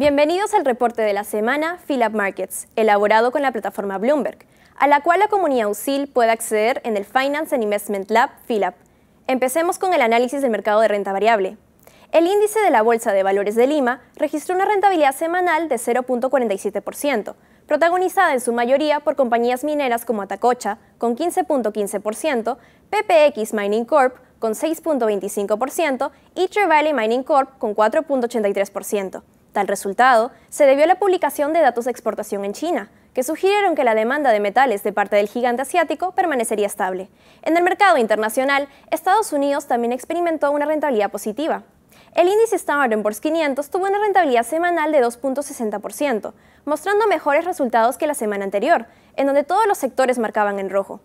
Bienvenidos al reporte de la semana Philab Markets, elaborado con la plataforma Bloomberg, a la cual la comunidad USIL puede acceder en el Finance and Investment Lab Philab. Empecemos con el análisis del mercado de renta variable. El índice de la Bolsa de Valores de Lima registró una rentabilidad semanal de 0.47%, protagonizada en su mayoría por compañías mineras como Atacocha, con 15.15%, PPX Mining Corp, con 6.25%, y Trevally Mining Corp, con 4.83%. Tal resultado se debió a la publicación de datos de exportación en China, que sugirieron que la demanda de metales de parte del gigante asiático permanecería estable. En el mercado internacional, Estados Unidos también experimentó una rentabilidad positiva. El índice Standard Poor's 500 tuvo una rentabilidad semanal de 2.60%, mostrando mejores resultados que la semana anterior, en donde todos los sectores marcaban en rojo.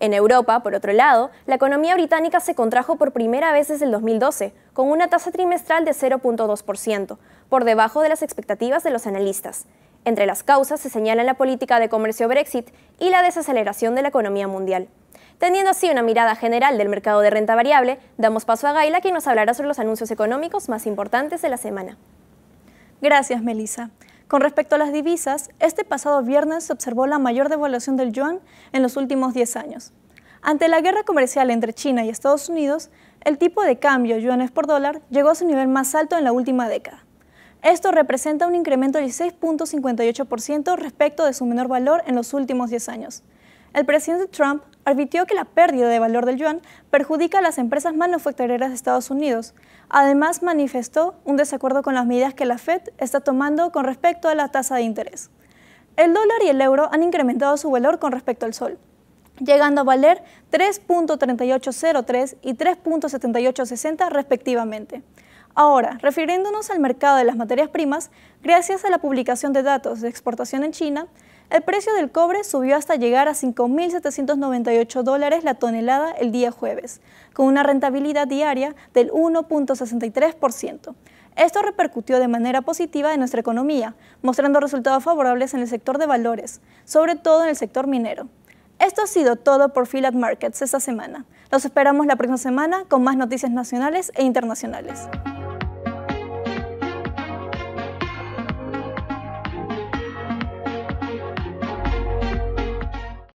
En Europa, por otro lado, la economía británica se contrajo por primera vez desde el 2012, con una tasa trimestral de 0.2%, por debajo de las expectativas de los analistas. Entre las causas se señalan la política de comercio Brexit y la desaceleración de la economía mundial. Teniendo así una mirada general del mercado de renta variable, damos paso a Gaila, quien nos hablará sobre los anuncios económicos más importantes de la semana. Gracias, Melissa. Con respecto a las divisas, este pasado viernes se observó la mayor devaluación del yuan en los últimos 10 años. Ante la guerra comercial entre China y Estados Unidos, el tipo de cambio yuanes por dólar llegó a su nivel más alto en la última década. Esto representa un incremento del 6.58% respecto de su menor valor en los últimos 10 años. El presidente Trump advirtió que la pérdida de valor del yuan perjudica a las empresas manufactureras de Estados Unidos. Además, manifestó un desacuerdo con las medidas que la Fed está tomando con respecto a la tasa de interés. El dólar y el euro han incrementado su valor con respecto al sol, llegando a valer 3.3803 y 3.7860 respectivamente. Ahora, refiriéndonos al mercado de las materias primas, gracias a la publicación de datos de exportación en China, el precio del cobre subió hasta llegar a 5.798 dólares la tonelada el día jueves, con una rentabilidad diaria del 1.63%. Esto repercutió de manera positiva en nuestra economía, mostrando resultados favorables en el sector de valores, sobre todo en el sector minero. Esto ha sido todo por Filat Markets esta semana. Los esperamos la próxima semana con más noticias nacionales e internacionales.